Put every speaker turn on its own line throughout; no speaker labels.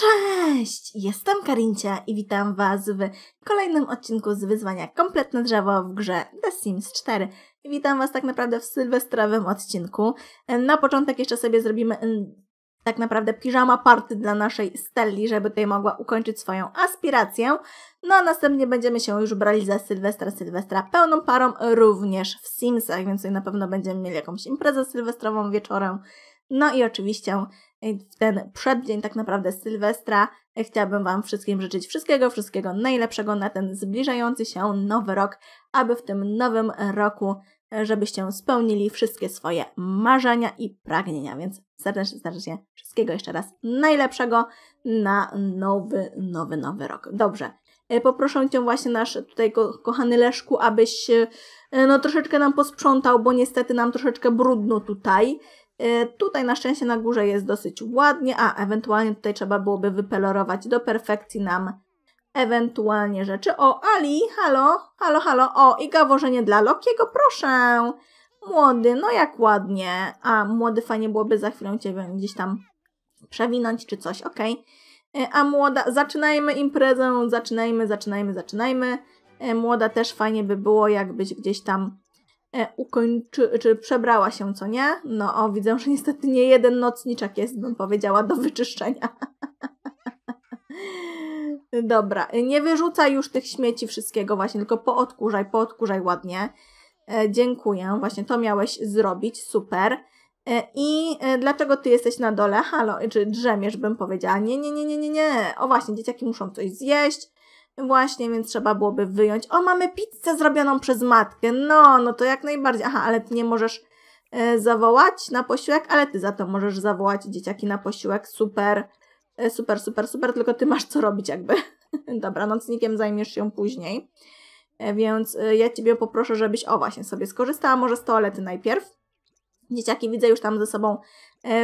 Cześć! Jestem Karincia i witam Was w kolejnym odcinku z wyzwania Kompletne Drzewo w grze The Sims 4. Witam Was tak naprawdę w sylwestrowym odcinku. Na początek jeszcze sobie zrobimy mm, tak naprawdę piżama party dla naszej Stelli, żeby tutaj mogła ukończyć swoją aspirację. No a następnie będziemy się już brali za Sylwestra Sylwestra pełną parą również w Simsach, więc tutaj na pewno będziemy mieli jakąś imprezę sylwestrową wieczorem. No i oczywiście w ten przeddzień tak naprawdę Sylwestra e, chciałabym Wam wszystkim życzyć wszystkiego, wszystkiego najlepszego na ten zbliżający się nowy rok, aby w tym nowym roku, e, żebyście spełnili wszystkie swoje marzenia i pragnienia, więc serdecznie, serdecznie wszystkiego jeszcze raz najlepszego na nowy, nowy, nowy rok. Dobrze, e, poproszę Cię właśnie nasz tutaj ko kochany Leszku, abyś no troszeczkę nam posprzątał, bo niestety nam troszeczkę brudno tutaj. E, tutaj na szczęście na górze jest dosyć ładnie, a ewentualnie tutaj trzeba byłoby wypelorować do perfekcji nam ewentualnie rzeczy. O, Ali, halo, halo, halo, o i gaworzenie dla Lokiego, proszę. Młody, no jak ładnie. A, młody, fajnie byłoby za chwilę Ciebie gdzieś tam przewinąć czy coś, ok. E, a młoda, zaczynajmy imprezę, zaczynajmy, zaczynajmy, zaczynajmy. E, młoda też fajnie by było, jakbyś gdzieś tam E, ukończy, czy przebrała się, co nie? No o, widzę, że niestety nie jeden nocniczek jest, bym powiedziała, do wyczyszczenia. Dobra, nie wyrzucaj już tych śmieci wszystkiego właśnie, tylko poodkurzaj, poodkurzaj ładnie. E, dziękuję, właśnie to miałeś zrobić, super. E, I e, dlaczego ty jesteś na dole? Halo, czy drzemiesz, bym powiedziała. Nie, nie, nie, nie, nie, nie. O właśnie, dzieciaki muszą coś zjeść Właśnie, więc trzeba byłoby wyjąć. O, mamy pizzę zrobioną przez matkę. No, no to jak najbardziej. Aha, ale ty nie możesz e, zawołać na posiłek, ale ty za to możesz zawołać dzieciaki na posiłek. Super, e, super, super, super, tylko ty masz co robić jakby. Dobra, nocnikiem zajmiesz się później. E, więc ja ciebie poproszę, żebyś, o właśnie, sobie skorzystała może z toalety najpierw. Dzieciaki widzę już tam ze sobą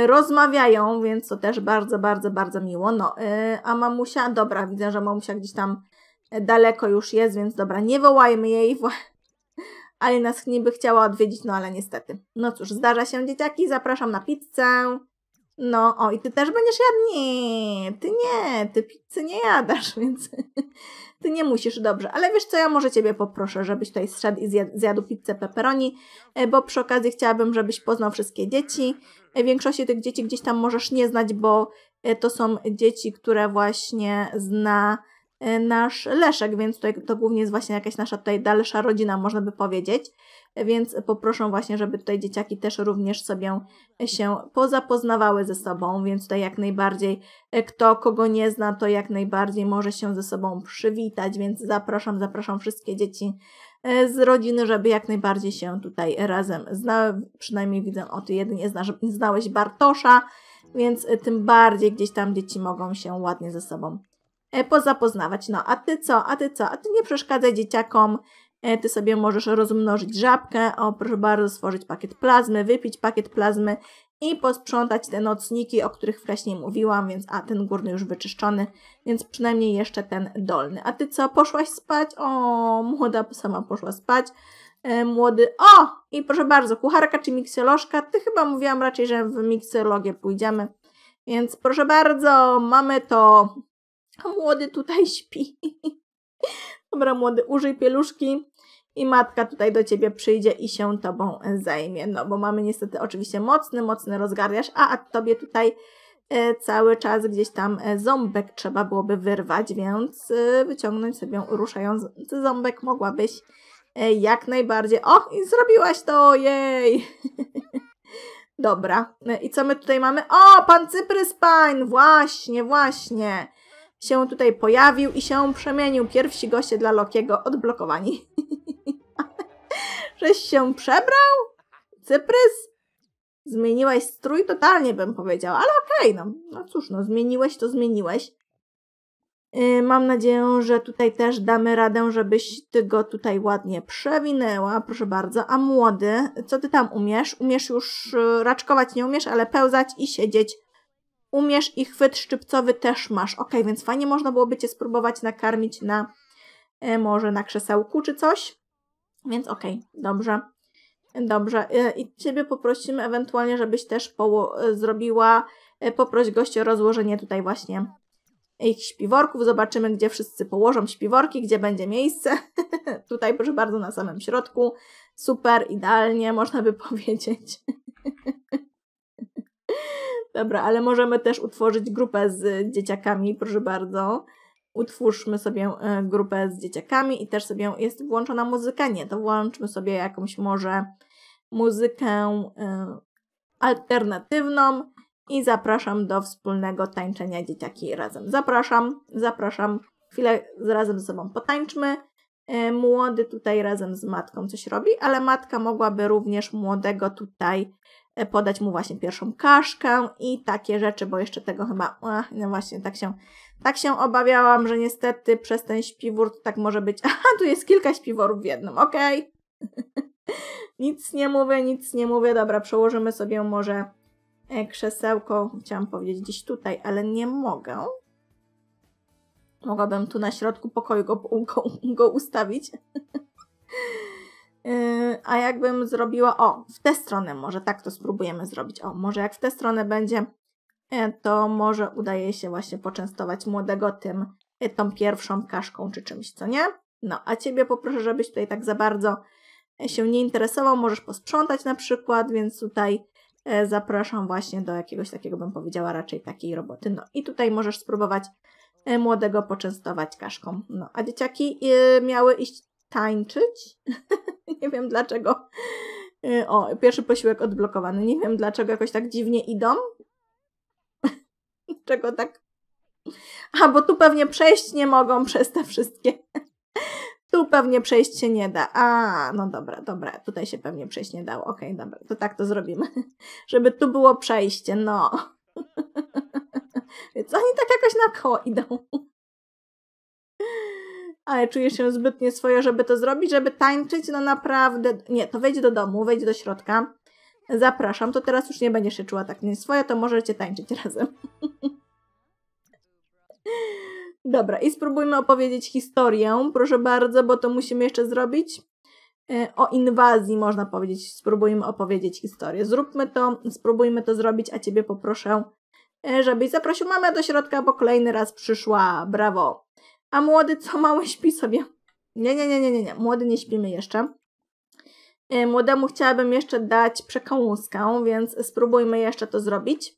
rozmawiają, więc to też bardzo, bardzo, bardzo miło. No, a mamusia, dobra, widzę, że mamusia gdzieś tam daleko już jest, więc dobra, nie wołajmy jej. ale nas niby chciała odwiedzić, no ale niestety. No cóż, zdarza się dzieciaki, zapraszam na pizzę. No, o i ty też będziesz jadł? Nie, ty nie, ty pizzy nie jadasz, więc ty nie musisz, dobrze. Ale wiesz co, ja może ciebie poproszę, żebyś tutaj zszedł i zjadł, zjadł pizzę pepperoni, e, bo przy okazji chciałabym, żebyś poznał wszystkie dzieci. E, większości tych dzieci gdzieś tam możesz nie znać, bo e, to są dzieci, które właśnie zna E, nasz Leszek, więc tutaj to głównie jest właśnie jakaś nasza tutaj dalsza rodzina, można by powiedzieć. Więc poproszę właśnie, żeby tutaj dzieciaki też również sobie się pozapoznawały ze sobą, więc tutaj jak najbardziej e, kto kogo nie zna, to jak najbardziej może się ze sobą przywitać, więc zapraszam, zapraszam wszystkie dzieci e, z rodziny, żeby jak najbardziej się tutaj razem znały. Przynajmniej widzę, o ty jedynie zna, znałeś Bartosza, więc tym bardziej gdzieś tam dzieci mogą się ładnie ze sobą E, pozapoznawać. No, a ty co, a ty co, a ty nie przeszkadzaj dzieciakom, e, ty sobie możesz rozmnożyć żabkę, o proszę bardzo, stworzyć pakiet plazmy, wypić pakiet plazmy i posprzątać te nocniki, o których wcześniej mówiłam, więc a ten górny już wyczyszczony, więc przynajmniej jeszcze ten dolny. A ty co, poszłaś spać? O, młoda sama poszła spać. E, młody, o! I proszę bardzo, kucharka czy mikselożka? Ty chyba mówiłam raczej, że w mikselogię pójdziemy. Więc proszę bardzo, mamy to a młody tutaj śpi. Dobra, młody, użyj pieluszki i matka tutaj do ciebie przyjdzie i się tobą zajmie. No bo mamy niestety oczywiście mocny, mocny rozgardiasz, a, a tobie tutaj e, cały czas gdzieś tam e, ząbek trzeba byłoby wyrwać, więc e, wyciągnąć sobie ruszający ząbek mogłabyś jak najbardziej. O, i zrobiłaś to, jej! Dobra, i co my tutaj mamy? O, pan Cyprys Pań! Właśnie, właśnie! się tutaj pojawił i się przemienił. Pierwsi goście dla Lokiego odblokowani. Żeś się przebrał? Cyprys? Zmieniłeś strój? Totalnie bym powiedziała, ale okej, okay, no, no cóż, no zmieniłeś to zmieniłeś. Yy, mam nadzieję, że tutaj też damy radę, żebyś ty go tutaj ładnie przewinęła. Proszę bardzo. A młody, co ty tam umiesz? Umiesz już y, raczkować nie umiesz, ale pełzać i siedzieć umiesz i chwyt szczypcowy też masz. Ok, więc fajnie można byłoby Cię spróbować nakarmić na e, może na krzesełku czy coś. Więc ok, dobrze. Dobrze. E, I Ciebie poprosimy ewentualnie, żebyś też e, zrobiła, e, poproś gościa o rozłożenie tutaj właśnie ich śpiworków. Zobaczymy, gdzie wszyscy położą śpiworki, gdzie będzie miejsce. tutaj proszę bardzo, na samym środku. Super, idealnie, można by powiedzieć. Dobra, ale możemy też utworzyć grupę z dzieciakami, proszę bardzo. Utwórzmy sobie e, grupę z dzieciakami i też sobie jest włączona muzyka. Nie, to włączmy sobie jakąś może muzykę e, alternatywną i zapraszam do wspólnego tańczenia dzieciaki razem. Zapraszam, zapraszam. Chwilę razem ze sobą potańczmy. E, młody tutaj razem z matką coś robi, ale matka mogłaby również młodego tutaj E, podać mu właśnie pierwszą kaszkę i takie rzeczy, bo jeszcze tego chyba, ach, no właśnie, tak się, tak się obawiałam, że niestety przez ten śpiwór tak może być, aha, tu jest kilka śpiworów w jednym, okej. Okay. nic nie mówię, nic nie mówię, dobra, przełożymy sobie może e, krzesełko, chciałam powiedzieć gdzieś tutaj, ale nie mogę. Mogłabym tu na środku pokoju go, go, go ustawić. Yy, a jakbym zrobiła, o, w tę stronę może tak to spróbujemy zrobić, o, może jak w tę stronę będzie, e, to może udaje się właśnie poczęstować młodego tym, e, tą pierwszą kaszką czy czymś, co nie? No, a ciebie poproszę, żebyś tutaj tak za bardzo e, się nie interesował, możesz posprzątać na przykład, więc tutaj zapraszam właśnie do jakiegoś takiego, bym powiedziała, raczej takiej roboty. No i tutaj możesz spróbować młodego poczęstować kaszką. No, a dzieciaki miały iść tańczyć. nie wiem dlaczego. Y, o, pierwszy posiłek odblokowany. Nie wiem dlaczego jakoś tak dziwnie idą. Czego tak? A, bo tu pewnie przejść nie mogą przez te wszystkie. tu pewnie przejść się nie da. A, no dobra, dobra. Tutaj się pewnie przejść nie dało. Okej, okay, dobra. To tak to zrobimy. Żeby tu było przejście, no. Więc oni tak jakoś na koło idą ale czuję się zbytnie swoje, żeby to zrobić, żeby tańczyć, no naprawdę, nie, to wejdź do domu, wejdź do środka, zapraszam, to teraz już nie będziesz się czuła tak nie swoje, to możecie tańczyć razem. Dobra, i spróbujmy opowiedzieć historię, proszę bardzo, bo to musimy jeszcze zrobić. E, o inwazji można powiedzieć, spróbujmy opowiedzieć historię. Zróbmy to, spróbujmy to zrobić, a Ciebie poproszę, e, żebyś zaprosił mamę do środka, bo kolejny raz przyszła. Brawo! a młody co mały śpi sobie. Nie, nie, nie, nie, nie, nie. młody nie śpimy jeszcze. E, młodemu chciałabym jeszcze dać przekałuskę, więc spróbujmy jeszcze to zrobić.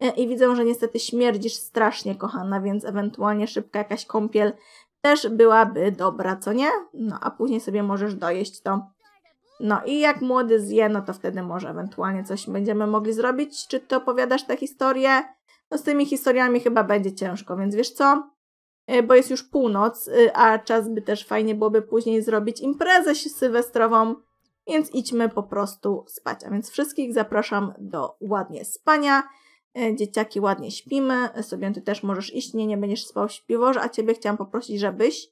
E, I widzę, że niestety śmierdzisz strasznie, kochana, więc ewentualnie szybka jakaś kąpiel też byłaby dobra, co nie? No, a później sobie możesz dojeść to. No i jak młody zje, no to wtedy może ewentualnie coś będziemy mogli zrobić. Czy ty opowiadasz tę historię? No z tymi historiami chyba będzie ciężko, więc wiesz co? E, bo jest już północ, y, a czas by też fajnie byłoby później zrobić imprezę sylwestrową, więc idźmy po prostu spać. A więc wszystkich zapraszam do ładnie spania. E, dzieciaki ładnie śpimy, sobie ty też możesz iść, nie, nie będziesz spał w śpiworze, a ciebie chciałam poprosić, żebyś,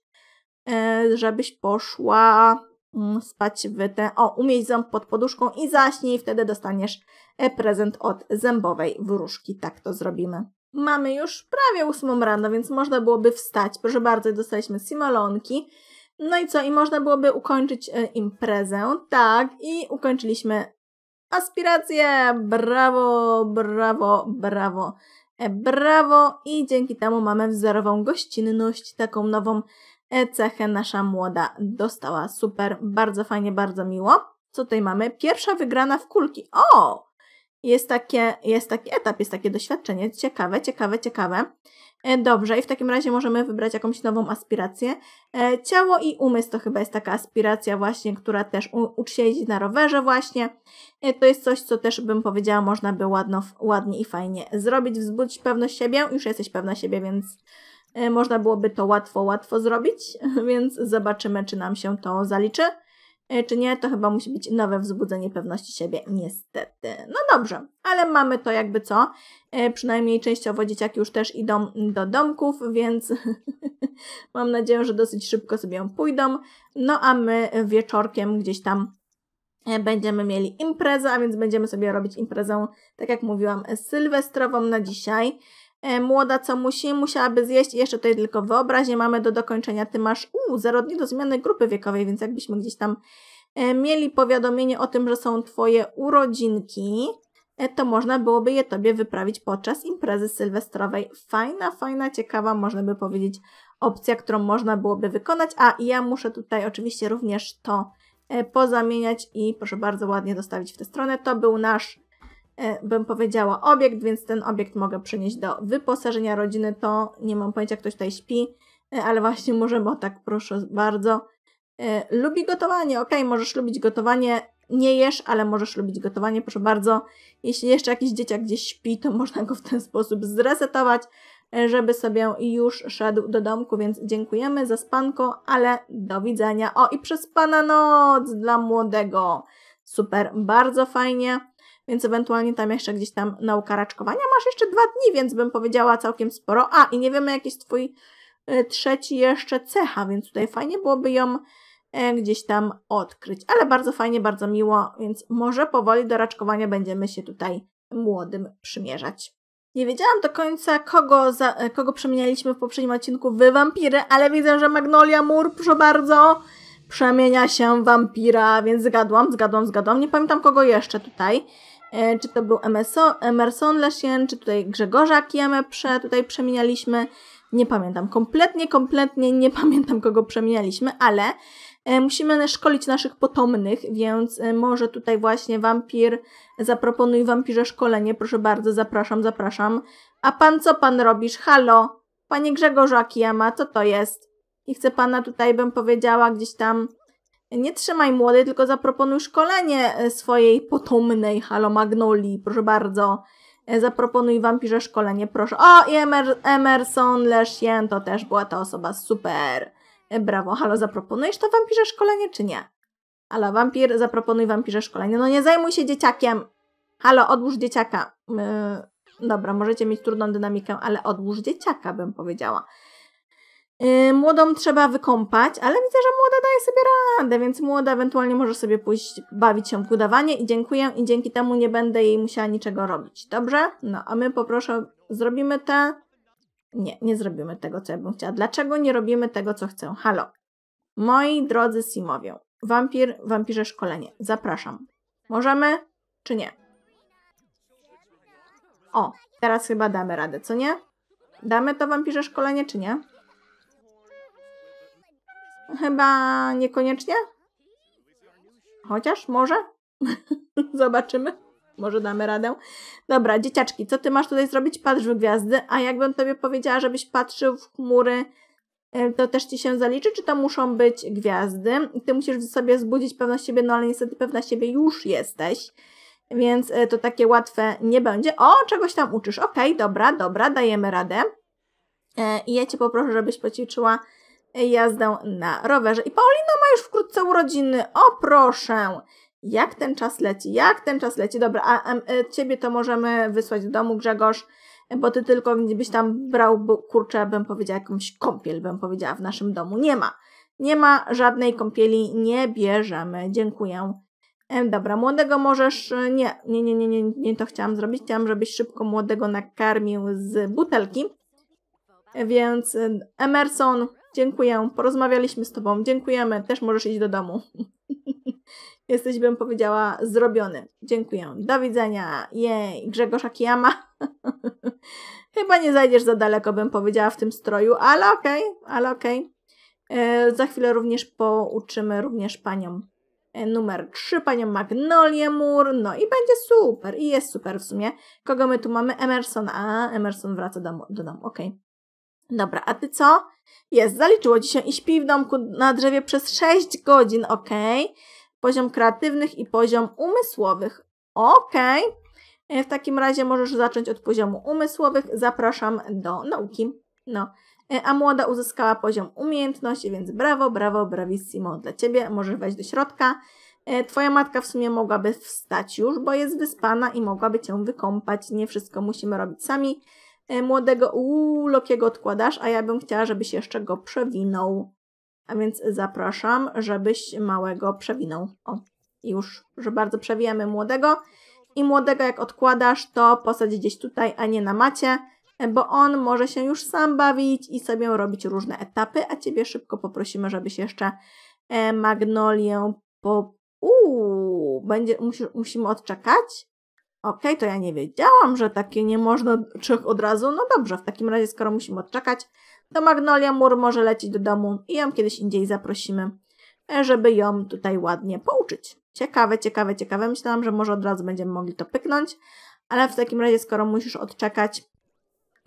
e, żebyś poszła mm, spać w tę, o, umieść ząb pod poduszką i zaśnij, wtedy dostaniesz prezent od zębowej wróżki, tak to zrobimy. Mamy już prawie ósmą rano, więc można byłoby wstać. Proszę bardzo, dostaliśmy simolonki. No i co? I można byłoby ukończyć e, imprezę. Tak, i ukończyliśmy aspirację. Brawo, brawo, brawo. E, brawo i dzięki temu mamy wzorową gościnność, taką nową e, cechę nasza młoda dostała. Super, bardzo fajnie, bardzo miło. Co tutaj mamy? Pierwsza wygrana w kulki. O! Jest, takie, jest taki etap, jest takie doświadczenie. Ciekawe, ciekawe, ciekawe. E, dobrze, i w takim razie możemy wybrać jakąś nową aspirację. E, ciało i umysł to chyba jest taka aspiracja właśnie, która też uczy się jeździć na rowerze właśnie. E, to jest coś, co też bym powiedziała, można by ładno, ładnie i fajnie zrobić, wzbudzić pewność siebie. Już jesteś pewna siebie, więc można byłoby to łatwo, łatwo zrobić, więc zobaczymy, czy nam się to zaliczy. E, czy nie, to chyba musi być nowe wzbudzenie pewności siebie, niestety. No dobrze, ale mamy to jakby co. E, przynajmniej częściowo dzieciaki już też idą do domków, więc mam nadzieję, że dosyć szybko sobie ją pójdą. No a my wieczorkiem gdzieś tam e, będziemy mieli imprezę, a więc będziemy sobie robić imprezę, tak jak mówiłam, sylwestrową na dzisiaj. E, młoda co musi, musiałaby zjeść. I jeszcze tutaj tylko wyobraźnię mamy do dokończenia. Ty masz u, 0 dni do zmiany grupy wiekowej, więc jakbyśmy gdzieś tam e, mieli powiadomienie o tym, że są Twoje urodzinki, e, to można byłoby je Tobie wyprawić podczas imprezy sylwestrowej. Fajna, fajna, ciekawa, można by powiedzieć, opcja, którą można byłoby wykonać, a ja muszę tutaj oczywiście również to pozamieniać i proszę bardzo ładnie dostawić w tę stronę. To był nasz E, bym powiedziała, obiekt, więc ten obiekt mogę przenieść do wyposażenia rodziny. To nie mam pojęcia, ktoś tutaj śpi, e, ale właśnie możemy o tak, proszę bardzo. E, lubi gotowanie, ok, możesz lubić gotowanie, nie jesz, ale możesz lubić gotowanie, proszę bardzo. Jeśli jeszcze jakiś dzieciak gdzieś śpi, to można go w ten sposób zresetować, żeby sobie już szedł do domku, więc dziękujemy za spanko, ale do widzenia. O, i przez pana noc dla młodego. Super, bardzo fajnie więc ewentualnie tam jeszcze gdzieś tam nauka raczkowania. Masz jeszcze dwa dni, więc bym powiedziała całkiem sporo. A, i nie wiemy, jaki jest Twój e, trzeci jeszcze cecha, więc tutaj fajnie byłoby ją e, gdzieś tam odkryć. Ale bardzo fajnie, bardzo miło, więc może powoli do raczkowania będziemy się tutaj młodym przymierzać. Nie wiedziałam do końca, kogo, za, e, kogo przemienialiśmy w poprzednim odcinku w wampiry, ale widzę, że Magnolia Mur, proszę bardzo, przemienia się w wampira, więc zgadłam, zgadłam, zgadłam. Nie pamiętam kogo jeszcze tutaj. E, czy to był Emerson Lesien, czy tutaj Grzegorza Kiemę prze, tutaj przemienialiśmy. Nie pamiętam, kompletnie, kompletnie nie pamiętam, kogo przemienialiśmy, ale e, musimy szkolić naszych potomnych, więc e, może tutaj właśnie wampir, zaproponuj wampirze szkolenie, proszę bardzo, zapraszam, zapraszam. A pan co pan robisz? Halo, panie Grzegorza Akiyama, co to jest? I chcę pana tutaj, bym powiedziała, gdzieś tam nie trzymaj młody, tylko zaproponuj szkolenie e, swojej potomnej halomagnolii, proszę bardzo. E, zaproponuj wampirze szkolenie, proszę. O, i Emer Emerson Leszien to też była ta osoba, super. E, brawo, halo, zaproponujesz to wampirze szkolenie, czy nie? Halo, wampir, zaproponuj wampirze szkolenie. No nie zajmuj się dzieciakiem. Halo, odłóż dzieciaka. Yy, dobra, możecie mieć trudną dynamikę, ale odłóż dzieciaka, bym powiedziała. Yy, młodą trzeba wykąpać, ale widzę, że młoda daje sobie radę, więc młoda ewentualnie może sobie pójść bawić się w budowanie i dziękuję i dzięki temu nie będę jej musiała niczego robić. Dobrze? No, a my poproszę, zrobimy te... Nie, nie zrobimy tego, co ja bym chciała. Dlaczego nie robimy tego, co chcę? Halo. Moi drodzy Simowie, wampir, wampirze szkolenie. Zapraszam. Możemy, czy nie? O, teraz chyba damy radę, co nie? Damy to wampirze szkolenie, czy nie? Chyba niekoniecznie? Chociaż może? Zobaczymy. Może damy radę. Dobra, dzieciaczki, co ty masz tutaj zrobić? Patrz w gwiazdy. A jakbym tobie powiedziała, żebyś patrzył w chmury, e, to też ci się zaliczy, czy to muszą być gwiazdy? Ty musisz sobie zbudzić pewność siebie, no ale niestety pewna siebie już jesteś. Więc e, to takie łatwe nie będzie. O, czegoś tam uczysz. Okej, okay, dobra, dobra, dajemy radę. E, I ja cię poproszę, żebyś poćwiczyła jazdę na rowerze. I Paulina ma już wkrótce urodziny. O proszę! Jak ten czas leci, jak ten czas leci. Dobra, a, a e, ciebie to możemy wysłać do domu, Grzegorz, bo ty tylko byś tam brał, bo, kurczę, bym powiedziała, jakąś kąpiel, bym powiedziała, w naszym domu. Nie ma. Nie ma żadnej kąpieli, nie bierzemy. Dziękuję. E, dobra, młodego możesz. E, nie, nie, nie, nie, nie, nie to chciałam zrobić. Chciałam, żebyś szybko młodego nakarmił z butelki. Więc Emerson, dziękuję, porozmawialiśmy z Tobą, dziękujemy, też możesz iść do domu. Jesteś, bym powiedziała, zrobiony. Dziękuję. Do widzenia. Jej, Grzegorz Akiyama. Chyba nie zajdziesz za daleko, bym powiedziała, w tym stroju, ale okej, okay, ale okej. Okay. E, za chwilę również pouczymy również panią e, numer 3, panią Magnolię Mur. No i będzie super. I jest super w sumie. Kogo my tu mamy? Emerson. A, Emerson wraca do, do domu. Okej. Okay. Dobra, a ty co? Jest, zaliczyło ci się i śpi w domku na drzewie przez 6 godzin, ok? Poziom kreatywnych i poziom umysłowych, ok? E, w takim razie możesz zacząć od poziomu umysłowych. Zapraszam do nauki. No. E, a młoda uzyskała poziom umiejętności, więc brawo, brawo, brawissimo dla Ciebie. Możesz wejść do środka. E, twoja matka w sumie mogłaby wstać już, bo jest wyspana i mogłaby Cię wykąpać. Nie wszystko musimy robić sami. E, młodego uuu, Lokiego odkładasz, a ja bym chciała, żebyś jeszcze go przewinął. A więc zapraszam, żebyś małego przewinął. O, już, że bardzo przewijamy młodego. I młodego jak odkładasz, to posadź gdzieś tutaj, a nie na macie, bo on może się już sam bawić i sobie robić różne etapy, a ciebie szybko poprosimy, żebyś jeszcze e, magnolię po... Uuu, będzie, musisz, musimy odczekać? Okej, okay, to ja nie wiedziałam, że takie nie można trzech od razu. No dobrze, w takim razie, skoro musimy odczekać, to Magnolia Mur może lecieć do domu i ją kiedyś indziej zaprosimy, żeby ją tutaj ładnie pouczyć. Ciekawe, ciekawe, ciekawe. Myślałam, że może od razu będziemy mogli to pyknąć, ale w takim razie, skoro musisz odczekać,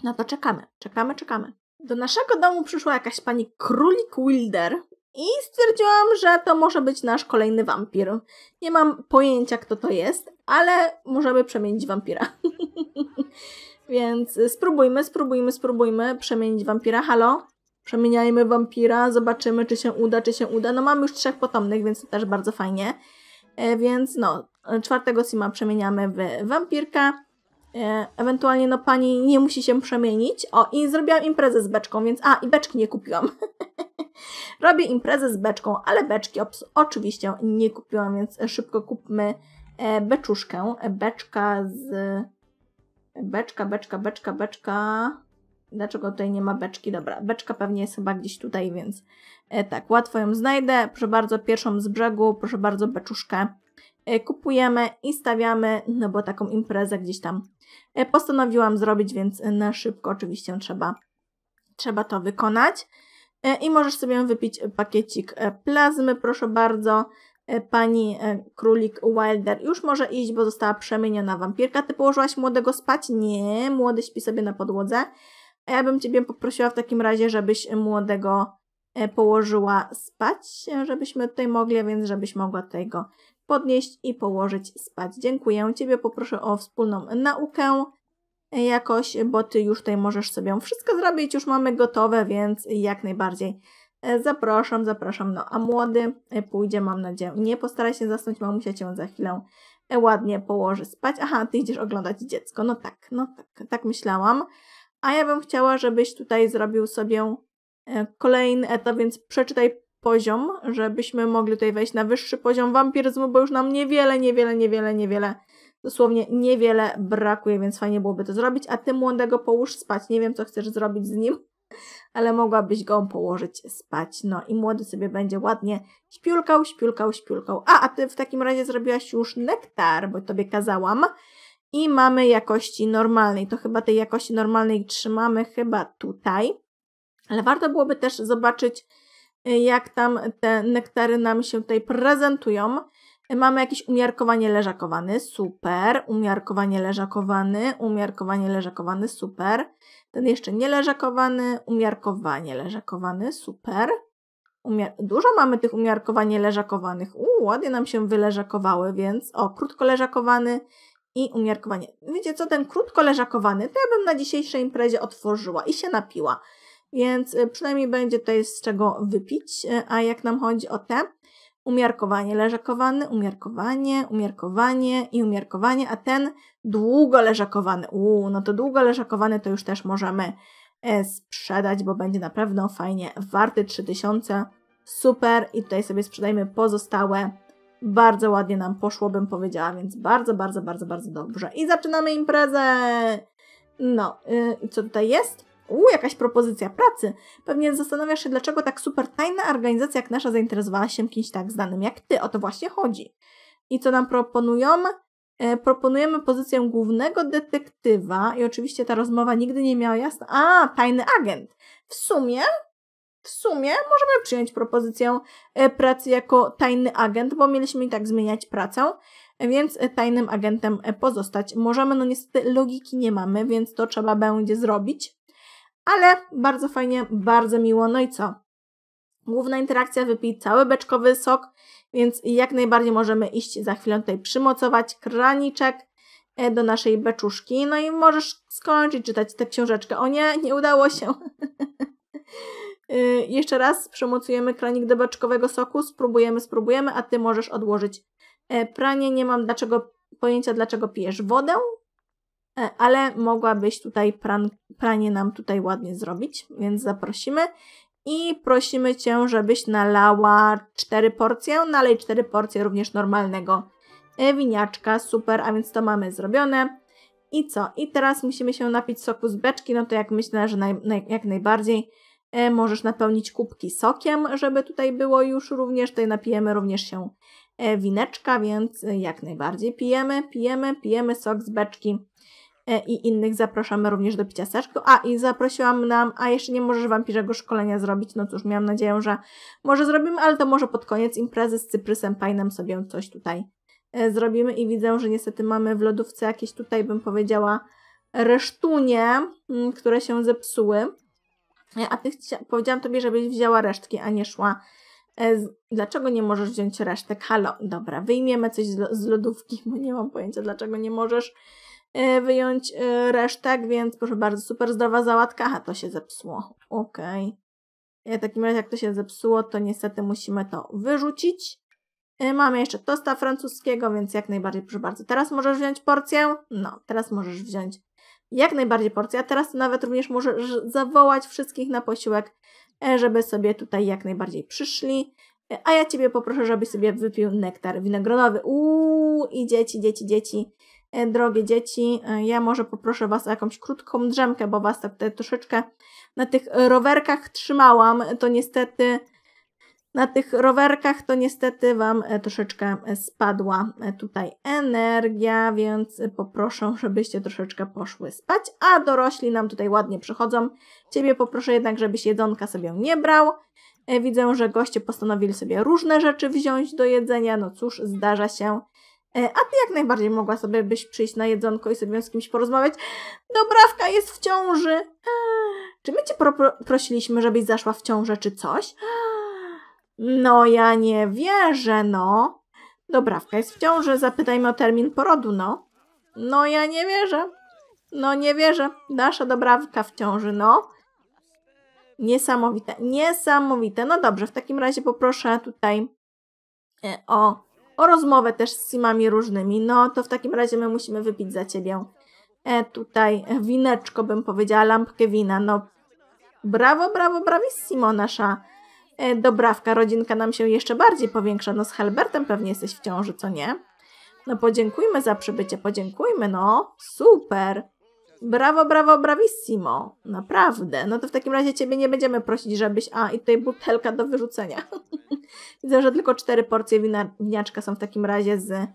no to czekamy, czekamy, czekamy. Do naszego domu przyszła jakaś pani Królik Wilder, i stwierdziłam, że to może być nasz kolejny wampir. Nie mam pojęcia, kto to jest, ale możemy przemienić wampira. Więc spróbujmy, spróbujmy, spróbujmy przemienić wampira. Halo? Przemieniajmy wampira, zobaczymy, czy się uda, czy się uda. No mamy już trzech potomnych, więc to też bardzo fajnie. E, więc no, czwartego Sima przemieniamy w wampirka. E, ewentualnie no pani nie musi się przemienić. O, i zrobiłam imprezę z beczką, więc a, i beczki nie kupiłam. Robię imprezę z beczką, ale beczki oczywiście nie kupiłam, więc szybko kupmy e, beczuszkę. Beczka z... Beczka, beczka, beczka, beczka... Dlaczego tutaj nie ma beczki? Dobra, beczka pewnie jest chyba gdzieś tutaj, więc e, tak, łatwo ją znajdę. Proszę bardzo, pierwszą z brzegu, proszę bardzo, beczuszkę E, kupujemy i stawiamy, no bo taką imprezę gdzieś tam e, postanowiłam zrobić, więc na szybko oczywiście trzeba, trzeba to wykonać. E, I możesz sobie wypić pakiecik plazmy, proszę bardzo. Pani królik Wilder już może iść, bo została przemieniona wampirka. Ty położyłaś młodego spać? Nie, młody śpi sobie na podłodze. A ja bym Ciebie poprosiła w takim razie, żebyś młodego położyła spać, żebyśmy tutaj mogli, więc żebyś mogła tego podnieść i położyć spać. Dziękuję. Ciebie poproszę o wspólną naukę e, jakoś, bo Ty już tutaj możesz sobie wszystko zrobić, już mamy gotowe, więc jak najbardziej. E, zapraszam, zapraszam. No a młody e, pójdzie, mam nadzieję. Nie postara się zasnąć, mamusia Cię za chwilę ładnie położy spać. Aha, Ty idziesz oglądać dziecko. No tak, no tak, tak myślałam. A ja bym chciała, żebyś tutaj zrobił sobie kolejny etap, więc przeczytaj poziom, żebyśmy mogli tutaj wejść na wyższy poziom wampiryzmu, bo już nam niewiele, niewiele, niewiele, niewiele, dosłownie niewiele brakuje, więc fajnie byłoby to zrobić. A ty młodego połóż spać. Nie wiem, co chcesz zrobić z nim, ale mogłabyś go położyć spać. No i młody sobie będzie ładnie śpiulkał, śpiulkał, śpiulkał. A, a ty w takim razie zrobiłaś już nektar, bo tobie kazałam. I mamy jakości normalnej. To chyba tej jakości normalnej trzymamy chyba tutaj. Ale warto byłoby też zobaczyć, jak tam te nektary nam się tutaj prezentują. Mamy jakiś umiarkowanie leżakowany, super. Umiarkowanie leżakowany, umiarkowanie leżakowany, super. Ten jeszcze nie leżakowany, umiarkowanie leżakowany, super. Umiar Dużo mamy tych umiarkowanie leżakowanych. Uuu, ładnie nam się wyleżakowały, więc o, krótko leżakowany i umiarkowanie. Widzicie co, ten krótko leżakowany, to ja bym na dzisiejszej imprezie otworzyła i się napiła więc y, przynajmniej będzie tutaj z czego wypić. Y, a jak nam chodzi o te, umiarkowanie leżakowane, umiarkowanie, umiarkowanie i umiarkowanie, a ten długo leżakowany, uuu, no to długo leżakowany to już też możemy e, sprzedać, bo będzie na pewno fajnie warty 3000, super i tutaj sobie sprzedajmy pozostałe bardzo ładnie nam poszło, bym powiedziała, więc bardzo, bardzo, bardzo, bardzo dobrze. I zaczynamy imprezę! No, y, i yy, co tutaj jest? uuu, jakaś propozycja pracy. Pewnie zastanawiasz się, dlaczego tak super tajna organizacja jak nasza zainteresowała się kimś tak znanym jak ty. O to właśnie chodzi. I co nam proponują? E, proponujemy pozycję głównego detektywa i oczywiście ta rozmowa nigdy nie miała jasna. A, tajny agent. W sumie w sumie możemy przyjąć propozycję e, pracy jako tajny agent, bo mieliśmy i tak zmieniać pracę, więc e, tajnym agentem e, pozostać możemy. No niestety logiki nie mamy, więc to trzeba będzie zrobić ale bardzo fajnie, bardzo miło. No i co? Główna interakcja wypij cały beczkowy sok, więc jak najbardziej możemy iść za chwilę tutaj przymocować kraniczek e, do naszej beczuszki. No i możesz skończyć czytać tę książeczkę. O nie, nie udało się. Y, jeszcze raz przymocujemy kranik do beczkowego soku, spróbujemy, spróbujemy, a Ty możesz odłożyć e, pranie. Nie mam dlaczego, pojęcia, dlaczego pijesz wodę, E, ale mogłabyś tutaj pran, pranie nam tutaj ładnie zrobić, więc zaprosimy. I prosimy Cię, żebyś nalała 4 porcje, nalej no 4 porcje również normalnego e, winiaczka, super, a więc to mamy zrobione. I co? I teraz musimy się napić soku z beczki, no to jak myślę, że naj, naj, jak najbardziej e, możesz napełnić kubki sokiem, żeby tutaj było już również, tutaj napijemy również się e, wineczka, więc e, jak najbardziej pijemy, pijemy, pijemy sok z beczki. E, i innych zapraszamy również do picia seczką. A i zaprosiłam nam, a jeszcze nie możesz wampirzego szkolenia zrobić, no cóż, miałam nadzieję, że może zrobimy, ale to może pod koniec imprezy z Cyprysem Pajnem sobie coś tutaj e, zrobimy i widzę, że niestety mamy w lodówce jakieś tutaj, bym powiedziała, resztunie, mm, które się zepsuły. E, a ty powiedziałam tobie, żebyś wzięła resztki, a nie szła. Dlaczego nie możesz wziąć resztek? Halo, dobra, wyjmiemy coś z lodówki, bo nie mam pojęcia, dlaczego nie możesz. E, wyjąć e, resztek, więc proszę bardzo, super zdrowa załatka. Aha, to się zepsuło. Okej. Okay. E, w takim razie, jak to się zepsuło, to niestety musimy to wyrzucić. Mamy jeszcze tosta francuskiego, więc jak najbardziej, proszę bardzo. Teraz możesz wziąć porcję? No, teraz możesz wziąć jak najbardziej porcję. A teraz nawet również możesz zawołać wszystkich na posiłek, żeby sobie tutaj jak najbardziej przyszli. A ja Ciebie poproszę, żebyś sobie wypił nektar winogronowy. Uuu, i dzieci, dzieci, dzieci. E, drogie dzieci, e, ja może poproszę Was o jakąś krótką drzemkę, bo Was tak troszeczkę na tych rowerkach trzymałam, to niestety na tych rowerkach to niestety Wam e, troszeczkę spadła tutaj energia, więc poproszę, żebyście troszeczkę poszły spać, a dorośli nam tutaj ładnie przychodzą. Ciebie poproszę jednak, żebyś jedzonka sobie nie brał. Widzę, że goście postanowili sobie różne rzeczy wziąć do jedzenia, no cóż, zdarza się E, a ty jak najbardziej mogła sobie byś przyjść na jedzonko i sobie z kimś porozmawiać. Dobrawka jest w ciąży. Czy my cię pro prosiliśmy, żebyś zaszła w ciążę czy coś? No ja nie wierzę, no. Dobrawka jest w ciąży, zapytajmy o termin porodu, no. No ja nie wierzę. No nie wierzę. Nasza dobrawka w ciąży, no. Niesamowite, niesamowite. No dobrze, w takim razie poproszę tutaj e, o o rozmowę też z simami różnymi. No to w takim razie my musimy wypić za ciebie e, tutaj wineczko, bym powiedziała, lampkę wina. No brawo, brawo, brawissimo nasza e, dobrawka. Rodzinka nam się jeszcze bardziej powiększa. No z Helbertem pewnie jesteś w ciąży, co nie? No podziękujmy za przybycie, podziękujmy, no super. Brawo, brawo, brawissimo. Naprawdę. No to w takim razie ciebie nie będziemy prosić, żebyś... A, i tutaj butelka do wyrzucenia. Widzę, że tylko cztery porcje winiaczka są w takim razie z,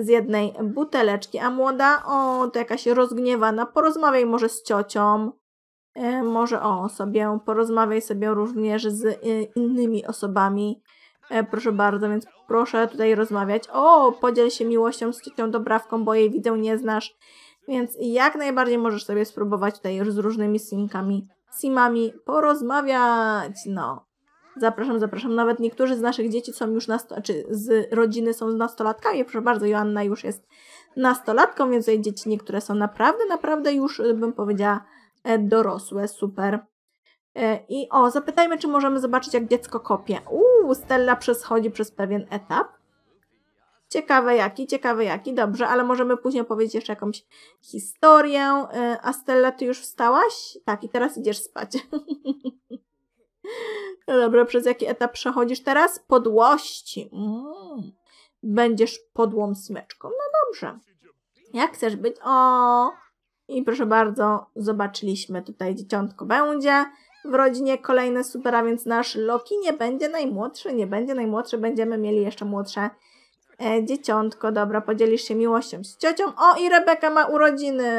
z jednej buteleczki. A młoda, o, to jakaś rozgniewana. Porozmawiaj może z ciocią. E, może o sobie. Porozmawiaj sobie również z e, innymi osobami. E, proszę bardzo, więc proszę tutaj rozmawiać. O, podziel się miłością z ciocią Dobrawką, bo jej widzę nie znasz. Więc jak najbardziej możesz sobie spróbować tutaj już z różnymi simkami, simami porozmawiać. No, zapraszam, zapraszam. Nawet niektórzy z naszych dzieci są już czy z rodziny są z nastolatkami. Proszę bardzo, Joanna już jest nastolatką, więc jej dzieci niektóre są naprawdę, naprawdę już, e, bym powiedziała, e, dorosłe, super. E, I o, zapytajmy, czy możemy zobaczyć, jak dziecko kopie. Uuu, Stella przeschodzi przez pewien etap. Ciekawe jaki, ciekawe jaki, dobrze, ale możemy później opowiedzieć jeszcze jakąś historię. Y, a Stella, ty już wstałaś? Tak, i teraz idziesz spać. no dobra, przez jaki etap przechodzisz teraz? Podłości. Mm. Będziesz podłą smyczką. No dobrze. Jak chcesz być? O! I proszę bardzo, zobaczyliśmy tutaj dzieciątko będzie w rodzinie kolejne supera, więc nasz Loki nie będzie najmłodszy, nie będzie najmłodszy, będziemy mieli jeszcze młodsze E, dzieciątko, dobra, podzielisz się miłością z ciocią. O, i Rebeka ma urodziny.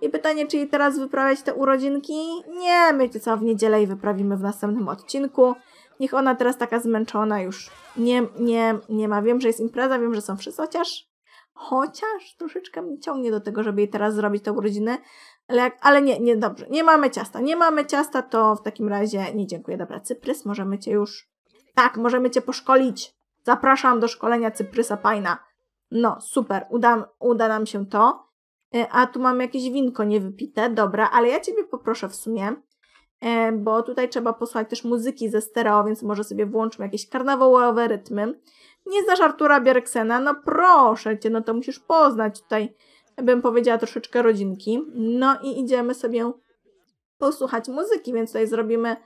I pytanie, czy jej teraz wyprawiać te urodzinki? Nie, wiecie co, w niedzielę i wyprawimy w następnym odcinku. Niech ona teraz taka zmęczona już nie, nie, nie ma. Wiem, że jest impreza, wiem, że są wszyscy, chociaż chociaż troszeczkę mnie ciągnie do tego, żeby jej teraz zrobić te urodzinę, ale, jak, ale nie, nie, dobrze, nie mamy ciasta, nie mamy ciasta, to w takim razie nie dziękuję, dobra, Cyprys, możemy Cię już, tak, możemy Cię poszkolić, Zapraszam do szkolenia Cyprysa Pajna. No, super, uda, uda nam się to. E, a tu mam jakieś winko niewypite, dobra, ale ja Ciebie poproszę w sumie, e, bo tutaj trzeba posłuchać też muzyki ze stereo, więc może sobie włączmy jakieś karnawałowe rytmy. Nie znasz Artura Bierksena? No proszę Cię, no to musisz poznać tutaj, bym powiedziała, troszeczkę rodzinki. No i idziemy sobie posłuchać muzyki, więc tutaj zrobimy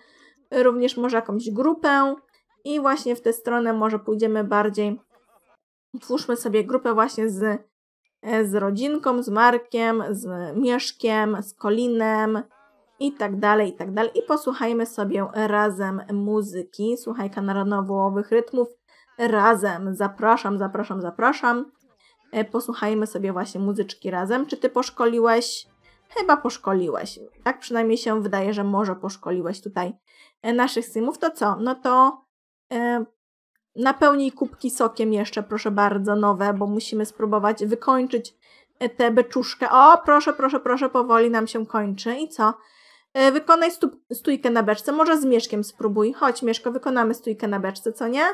również może jakąś grupę, i właśnie w tę stronę może pójdziemy bardziej. Twórzmy sobie grupę właśnie z, e, z rodzinką, z Markiem, z Mieszkiem, z Kolinem i tak dalej, i tak dalej. I posłuchajmy sobie razem muzyki. Słuchajka narodowołowych rytmów razem. Zapraszam, zapraszam, zapraszam. E, posłuchajmy sobie właśnie muzyczki razem. Czy ty poszkoliłeś? Chyba poszkoliłeś. Tak przynajmniej się wydaje, że może poszkoliłeś tutaj e, naszych simów. To co? No to E, napełnij kubki sokiem jeszcze, proszę bardzo, nowe, bo musimy spróbować wykończyć e, tę beczuszkę. O, proszę, proszę, proszę, powoli nam się kończy. I co? E, wykonaj stójkę na beczce. Może z Mieszkiem spróbuj. Chodź, Mieszko, wykonamy stójkę na beczce, co nie?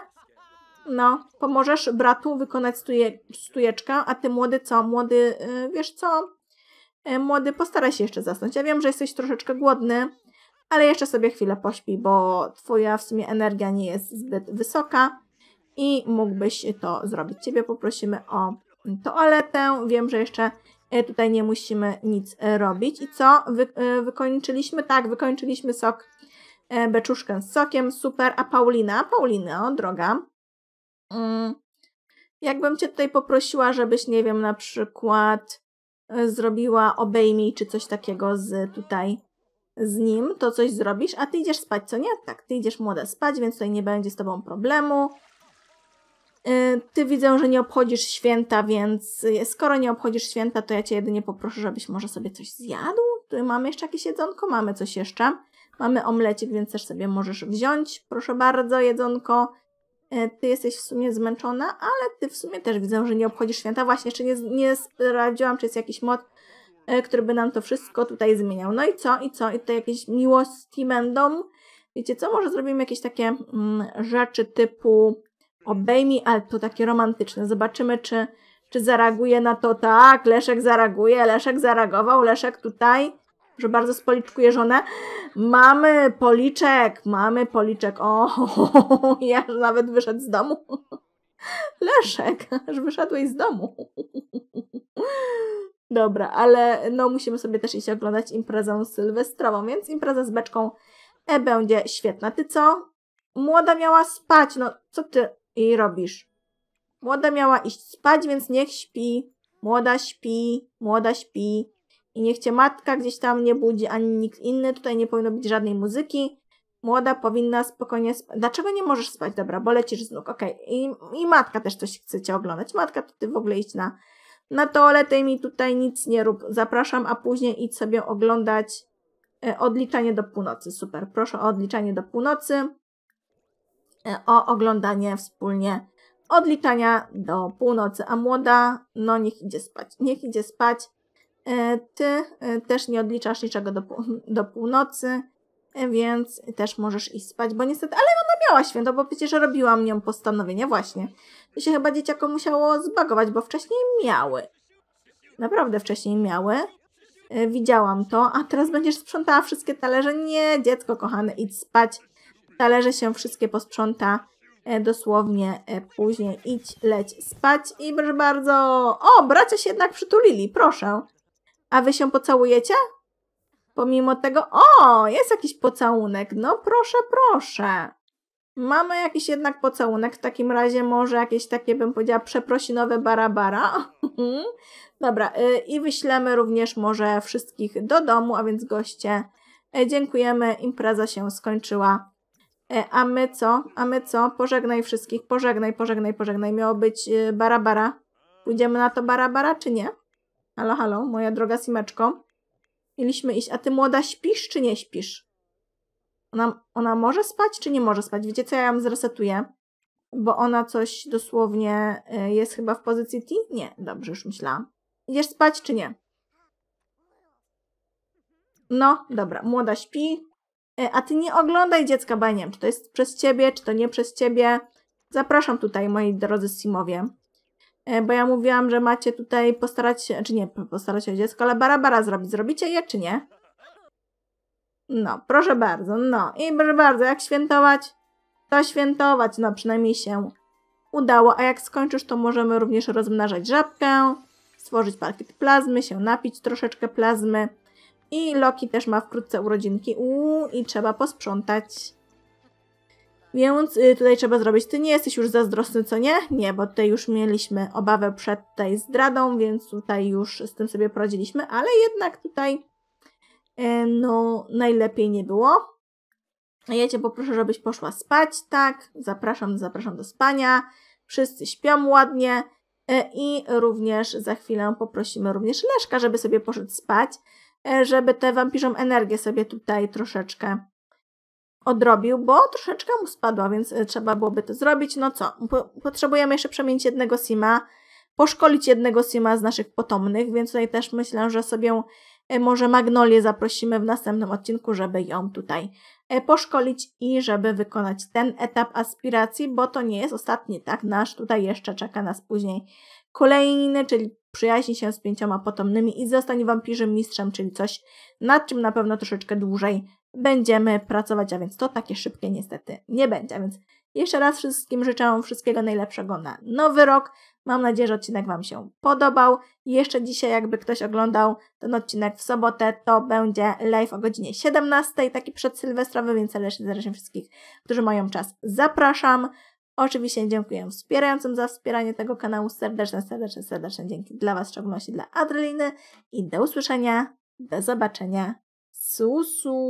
No, pomożesz bratu wykonać stuje, stujeczkę, a ty młody co? Młody, wiesz co? Młody, postaraj się jeszcze zasnąć. Ja wiem, że jesteś troszeczkę głodny, ale jeszcze sobie chwilę pośpi, bo twoja w sumie energia nie jest zbyt wysoka i mógłbyś to zrobić. Ciebie poprosimy o toaletę. Wiem, że jeszcze e, tutaj nie musimy nic e, robić. I co? Wy, e, wykończyliśmy? Tak, wykończyliśmy sok, beczuszkę z sokiem. Super. A Paulina? Paulino, droga. Mm, jakbym Cię tutaj poprosiła, żebyś, nie wiem, na przykład zrobiła obejmij czy coś takiego z tutaj z nim, to coś zrobisz, a ty idziesz spać, co nie? Tak, ty idziesz młoda spać, więc tutaj nie będzie z tobą problemu. Y, ty widzę, że nie obchodzisz święta, więc y, skoro nie obchodzisz święta, to ja cię jedynie poproszę, żebyś może sobie coś zjadł. Tu mamy jeszcze jakieś jedzonko? Mamy coś jeszcze. Mamy omlecik, więc też sobie możesz wziąć. Proszę bardzo, jedzonko. Y, ty jesteś w sumie zmęczona, ale ty w sumie też widzę, że nie obchodzisz święta. Właśnie, jeszcze nie, nie sprawdziłam, czy jest jakiś mod E, który by nam to wszystko tutaj zmieniał. No i co, i co, i to jakieś miłości będą. Wiecie co, może zrobimy jakieś takie mm, rzeczy typu obejmij, ale to takie romantyczne. Zobaczymy, czy, czy zareaguje na to tak, Leszek zareaguje, Leszek zareagował, Leszek tutaj, że bardzo spoliczkuje żonę. Mamy policzek, mamy policzek. O, ja już nawet wyszedł z domu. Leszek, aż wyszedłeś z domu. Dobra, ale no musimy sobie też iść oglądać imprezę sylwestrową, więc impreza z beczką E będzie świetna. Ty co? Młoda miała spać, no co ty jej robisz? Młoda miała iść spać, więc niech śpi. Młoda śpi, młoda śpi. I niech cię matka gdzieś tam nie budzi, ani nikt inny. Tutaj nie powinno być żadnej muzyki. Młoda powinna spokojnie spać. Dlaczego nie możesz spać? Dobra, bo lecisz z nóg. Okej. Okay. I, I matka też coś chce cię oglądać. Matka, to ty w ogóle iść na na toaletę mi tutaj nic nie rób, zapraszam, a później idź sobie oglądać e, odliczanie do północy. Super, proszę o odliczanie do północy, e, o oglądanie wspólnie odliczania do północy, a młoda, no niech idzie spać, niech idzie spać. E, ty też nie odliczasz niczego do, do północy, więc też możesz iść spać, bo niestety, ale miała święto, bo przecież robiłam nią postanowienie właśnie. To się chyba dzieciakom musiało zbagować, bo wcześniej miały. Naprawdę wcześniej miały. E, widziałam to, a teraz będziesz sprzątała wszystkie talerze. Nie, dziecko kochane, idź spać. Talerze się wszystkie posprząta e, dosłownie e, później. Idź, leć spać i proszę bardzo. O, bracia się jednak przytulili, proszę. A wy się pocałujecie? Pomimo tego, o, jest jakiś pocałunek. No proszę, proszę. Mamy jakiś jednak pocałunek, w takim razie może jakieś takie, bym powiedziała, przeprosinowe barabara. Mhm. Dobra, y, i wyślemy również może wszystkich do domu, a więc goście. Y, dziękujemy, impreza się skończyła. Y, a my co? A my co? Pożegnaj wszystkich, pożegnaj, pożegnaj, pożegnaj. Miało być barabara. Pójdziemy na to barabara, czy nie? Halo, halo, moja droga Simeczko. Mieliśmy iść, a ty młoda śpisz, czy nie śpisz? ona, ona może spać, czy nie może spać? Wiecie co, ja ją zresetuję, bo ona coś dosłownie e, jest chyba w pozycji T? Nie, dobrze, już myślałam. Idziesz spać, czy nie? No, dobra, młoda śpi, e, a ty nie oglądaj dziecka, bo ja nie wiem, czy to jest przez ciebie, czy to nie przez ciebie. Zapraszam tutaj, moi drodzy Simowie. E, bo ja mówiłam, że macie tutaj postarać się, czy nie postarać się o dziecko, ale barabara zrobić. Zrobicie je, czy nie? No, proszę bardzo, no i proszę bardzo, jak świętować? To świętować, no przynajmniej się udało, a jak skończysz, to możemy również rozmnażać żabkę, stworzyć pakiet plazmy, się napić troszeczkę plazmy. I Loki też ma wkrótce urodzinki. Uuu, i trzeba posprzątać. Więc y, tutaj trzeba zrobić. Ty nie jesteś już zazdrosny, co nie? Nie, bo tutaj już mieliśmy obawę przed tej zdradą, więc tutaj już z tym sobie poradziliśmy, ale jednak tutaj E, no najlepiej nie było. Ja Cię poproszę, żebyś poszła spać, tak? Zapraszam, zapraszam do spania. Wszyscy śpią ładnie e, i również za chwilę poprosimy również Leszka, żeby sobie poszedł spać, e, żeby tę wampirzą energię sobie tutaj troszeczkę odrobił, bo troszeczkę mu spadła, więc trzeba byłoby to zrobić. No co, potrzebujemy jeszcze przemienić jednego sima, poszkolić jednego sima z naszych potomnych, więc tutaj też myślę, że sobie E, może Magnolię zaprosimy w następnym odcinku, żeby ją tutaj e, poszkolić i żeby wykonać ten etap aspiracji, bo to nie jest ostatni, tak? Nasz tutaj jeszcze czeka nas później kolejny, czyli przyjaźni się z pięcioma potomnymi i zostań wampirzym mistrzem, czyli coś, nad czym na pewno troszeczkę dłużej będziemy pracować, a więc to takie szybkie niestety nie będzie. A więc jeszcze raz wszystkim życzę wszystkiego najlepszego na nowy rok. Mam nadzieję, że odcinek Wam się podobał. Jeszcze dzisiaj, jakby ktoś oglądał ten odcinek w sobotę, to będzie live o godzinie 17, taki przedsylwestrowy, więc serdecznie wszystkich, którzy mają czas, zapraszam. Oczywiście dziękuję wspierającym za wspieranie tego kanału. Serdeczne, serdeczne, serdeczne dzięki dla Was, w szczególności dla Adreliny. I do usłyszenia, do zobaczenia. Susu!